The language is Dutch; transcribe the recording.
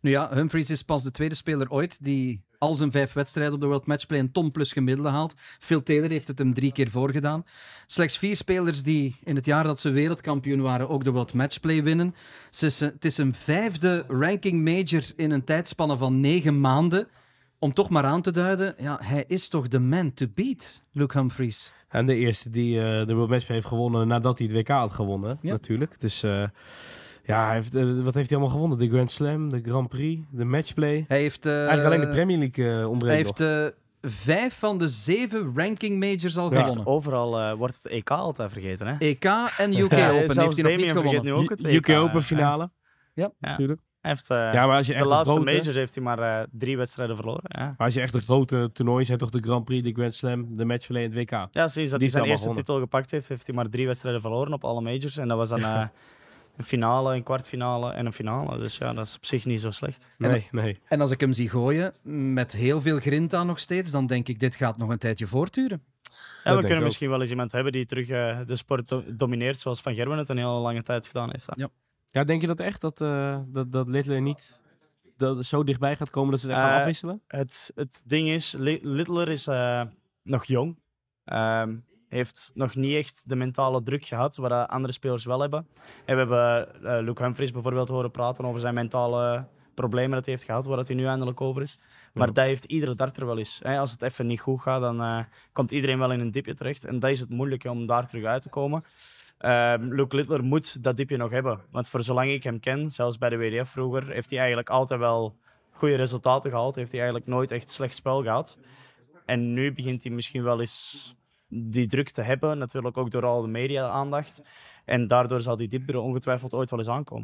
Nu ja, Humphries is pas de tweede speler ooit die al zijn vijf wedstrijden op de World Matchplay een ton plus gemiddelde haalt. Phil Taylor heeft het hem drie keer voorgedaan. Slechts vier spelers die in het jaar dat ze wereldkampioen waren ook de World Matchplay winnen. Het is een vijfde ranking major in een tijdspanne van negen maanden. Om toch maar aan te duiden, ja, hij is toch de man to beat, Luke Humphries. En de eerste die eh, de World Matchplay heeft gewonnen nadat hij het WK had gewonnen, natuurlijk. Dus... Uh... Ja, hij heeft, eh, wat heeft hij allemaal gewonnen? De Grand Slam, de Grand Prix, de Matchplay. Hij heeft... Eh, Eigenlijk alleen de Premier League uh, Hij heeft vijf van de zeven ranking majors al ja. gewonnen. Overal wordt het EK altijd vergeten, hè? EK en UK Open heeft hij nog niet gewonnen. UK Open finale. Ja, natuurlijk. heeft, uh, ja, maar als je de echt laatste grote... majors heeft hij maar drie wedstrijden verloren. Ja. Maar als je echt de grote toernooien zijn, toch de Grand Prix, de Grand Slam, de matchplay en het WK. Ja, precies. Dat hij zijn eerste titel gepakt heeft, heeft hij maar drie wedstrijden verloren op alle majors. En dat was dan... een finale, een kwartfinale en een finale. Dus ja, dat is op zich niet zo slecht. Nee, en, nee. En als ik hem zie gooien, met heel veel grind aan nog steeds, dan denk ik, dit gaat nog een tijdje voortduren. Ja, we kunnen misschien wel eens iemand hebben die terug eh, de sport domineert, zoals Van Gerwen het een hele lange tijd gedaan heeft. Ja. ja, denk je dat echt, dat, eh, dat, dat Lidler niet dat zo dichtbij gaat komen dat ze het echt gaan eh, afwisselen? Het, het ding is, Littler is nog jong. Ehm, heeft nog niet echt de mentale druk gehad, wat andere spelers wel hebben. En we hebben uh, Luke Humphries bijvoorbeeld horen praten over zijn mentale problemen dat hij heeft gehad, waar dat hij nu eindelijk over is. Maar ja. dat heeft iedere darter wel eens. Als het even niet goed gaat, dan eh, komt iedereen wel in een dipje terecht. En dat is het moeilijke om daar terug uit te komen. Uh, Luke Littler moet dat dipje nog hebben. Want voor zolang ik hem ken, zelfs bij de WDF vroeger, heeft hij eigenlijk altijd wel goede resultaten gehaald. Heeft hij eigenlijk nooit echt slecht spel gehad. En nu begint hij misschien wel eens die druk te hebben, natuurlijk ook door al de media-aandacht. En daardoor zal die diepere ongetwijfeld ooit wel eens aankomen.